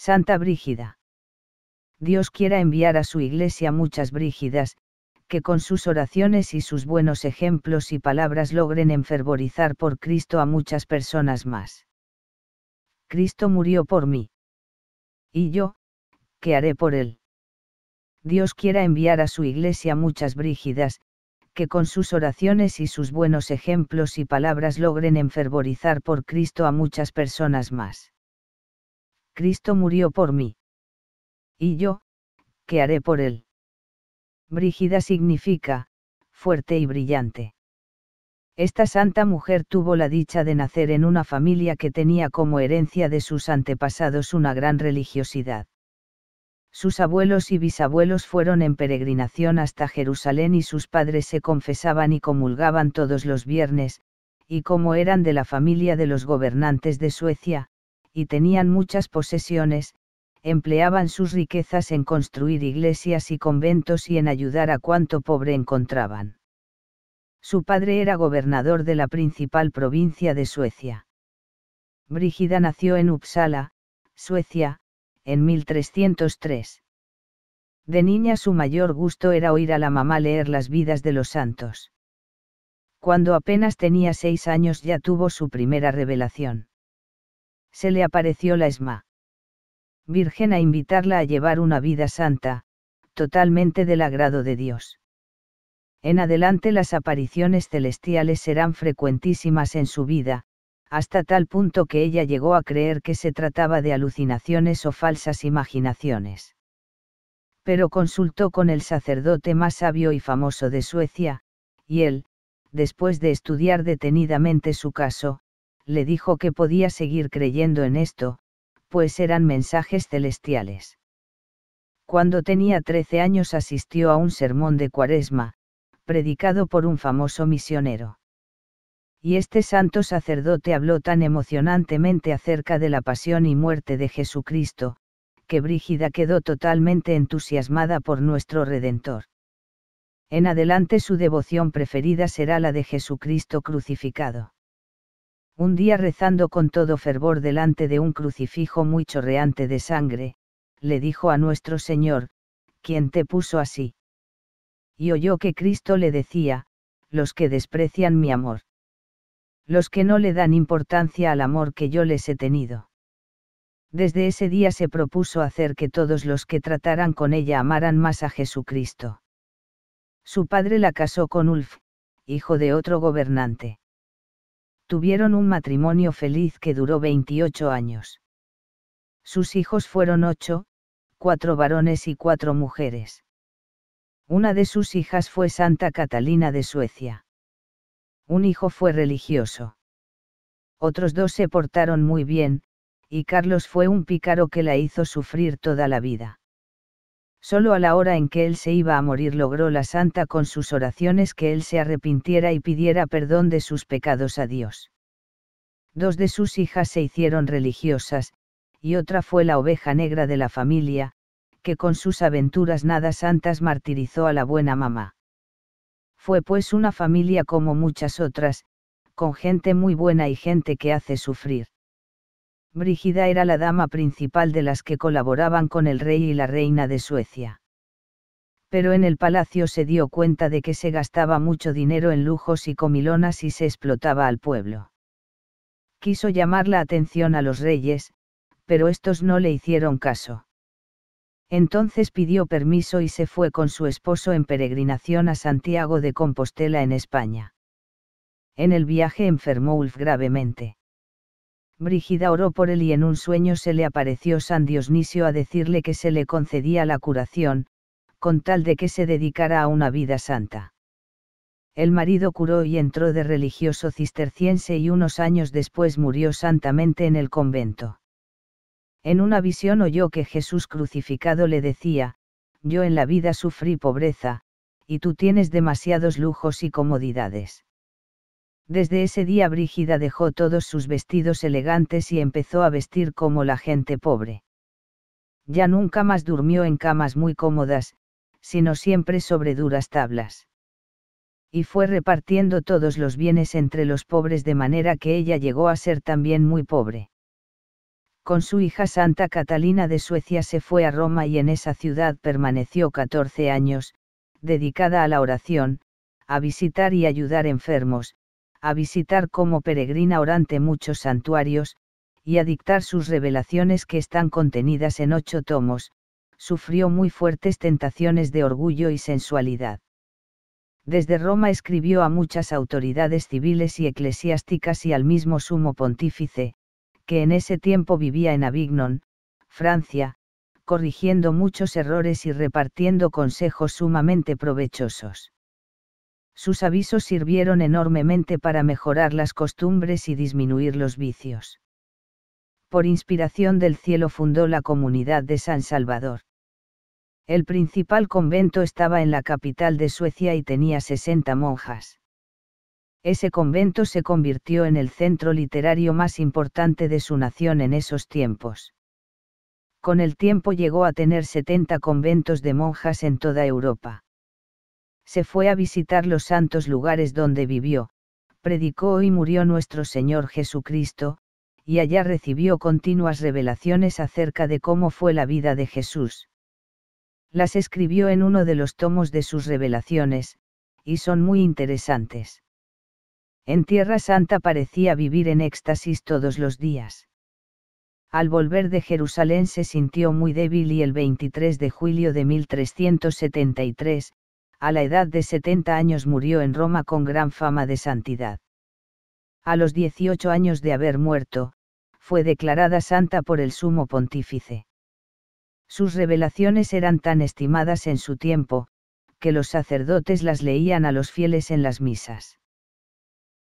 Santa Brígida. Dios quiera enviar a su iglesia muchas Brígidas, que con sus oraciones y sus buenos ejemplos y palabras logren enfervorizar por Cristo a muchas personas más. Cristo murió por mí. Y yo, ¿qué haré por él? Dios quiera enviar a su iglesia muchas Brígidas, que con sus oraciones y sus buenos ejemplos y palabras logren enfervorizar por Cristo a muchas personas más. Cristo murió por mí. ¿Y yo? ¿Qué haré por él? Brígida significa, fuerte y brillante. Esta santa mujer tuvo la dicha de nacer en una familia que tenía como herencia de sus antepasados una gran religiosidad. Sus abuelos y bisabuelos fueron en peregrinación hasta Jerusalén y sus padres se confesaban y comulgaban todos los viernes, y como eran de la familia de los gobernantes de Suecia, y tenían muchas posesiones, empleaban sus riquezas en construir iglesias y conventos y en ayudar a cuanto pobre encontraban. Su padre era gobernador de la principal provincia de Suecia. Brígida nació en Uppsala, Suecia, en 1303. De niña su mayor gusto era oír a la mamá leer las vidas de los santos. Cuando apenas tenía seis años ya tuvo su primera revelación se le apareció la esma. Virgen a invitarla a llevar una vida santa, totalmente del agrado de Dios. En adelante las apariciones celestiales serán frecuentísimas en su vida, hasta tal punto que ella llegó a creer que se trataba de alucinaciones o falsas imaginaciones. Pero consultó con el sacerdote más sabio y famoso de Suecia, y él, después de estudiar detenidamente su caso, le dijo que podía seguir creyendo en esto, pues eran mensajes celestiales. Cuando tenía trece años asistió a un sermón de cuaresma, predicado por un famoso misionero. Y este santo sacerdote habló tan emocionantemente acerca de la pasión y muerte de Jesucristo, que Brígida quedó totalmente entusiasmada por nuestro Redentor. En adelante su devoción preferida será la de Jesucristo crucificado un día rezando con todo fervor delante de un crucifijo muy chorreante de sangre, le dijo a nuestro Señor, «¿Quién te puso así. Y oyó que Cristo le decía, los que desprecian mi amor. Los que no le dan importancia al amor que yo les he tenido. Desde ese día se propuso hacer que todos los que trataran con ella amaran más a Jesucristo. Su padre la casó con Ulf, hijo de otro gobernante tuvieron un matrimonio feliz que duró 28 años. Sus hijos fueron ocho, cuatro varones y cuatro mujeres. Una de sus hijas fue Santa Catalina de Suecia. Un hijo fue religioso. Otros dos se portaron muy bien, y Carlos fue un pícaro que la hizo sufrir toda la vida. Solo a la hora en que él se iba a morir logró la santa con sus oraciones que él se arrepintiera y pidiera perdón de sus pecados a Dios. Dos de sus hijas se hicieron religiosas, y otra fue la oveja negra de la familia, que con sus aventuras nada santas martirizó a la buena mamá. Fue pues una familia como muchas otras, con gente muy buena y gente que hace sufrir. Brígida era la dama principal de las que colaboraban con el rey y la reina de Suecia. Pero en el palacio se dio cuenta de que se gastaba mucho dinero en lujos y comilonas y se explotaba al pueblo. Quiso llamar la atención a los reyes, pero estos no le hicieron caso. Entonces pidió permiso y se fue con su esposo en peregrinación a Santiago de Compostela en España. En el viaje enfermó Ulf gravemente Brígida oró por él y en un sueño se le apareció San Dionisio a decirle que se le concedía la curación, con tal de que se dedicara a una vida santa. El marido curó y entró de religioso cisterciense y unos años después murió santamente en el convento. En una visión oyó que Jesús crucificado le decía, Yo en la vida sufrí pobreza, y tú tienes demasiados lujos y comodidades. Desde ese día Brígida dejó todos sus vestidos elegantes y empezó a vestir como la gente pobre. Ya nunca más durmió en camas muy cómodas, sino siempre sobre duras tablas. Y fue repartiendo todos los bienes entre los pobres de manera que ella llegó a ser también muy pobre con su hija Santa Catalina de Suecia se fue a Roma y en esa ciudad permaneció 14 años, dedicada a la oración, a visitar y ayudar enfermos, a visitar como peregrina orante muchos santuarios, y a dictar sus revelaciones que están contenidas en ocho tomos, sufrió muy fuertes tentaciones de orgullo y sensualidad. Desde Roma escribió a muchas autoridades civiles y eclesiásticas y al mismo sumo pontífice, que en ese tiempo vivía en Avignon, Francia, corrigiendo muchos errores y repartiendo consejos sumamente provechosos sus avisos sirvieron enormemente para mejorar las costumbres y disminuir los vicios. Por inspiración del cielo fundó la comunidad de San Salvador. El principal convento estaba en la capital de Suecia y tenía 60 monjas. Ese convento se convirtió en el centro literario más importante de su nación en esos tiempos. Con el tiempo llegó a tener 70 conventos de monjas en toda Europa se fue a visitar los santos lugares donde vivió, predicó y murió nuestro Señor Jesucristo, y allá recibió continuas revelaciones acerca de cómo fue la vida de Jesús. Las escribió en uno de los tomos de sus revelaciones, y son muy interesantes. En Tierra Santa parecía vivir en éxtasis todos los días. Al volver de Jerusalén se sintió muy débil y el 23 de julio de 1373, a la edad de 70 años murió en Roma con gran fama de santidad. A los 18 años de haber muerto, fue declarada santa por el sumo pontífice. Sus revelaciones eran tan estimadas en su tiempo, que los sacerdotes las leían a los fieles en las misas.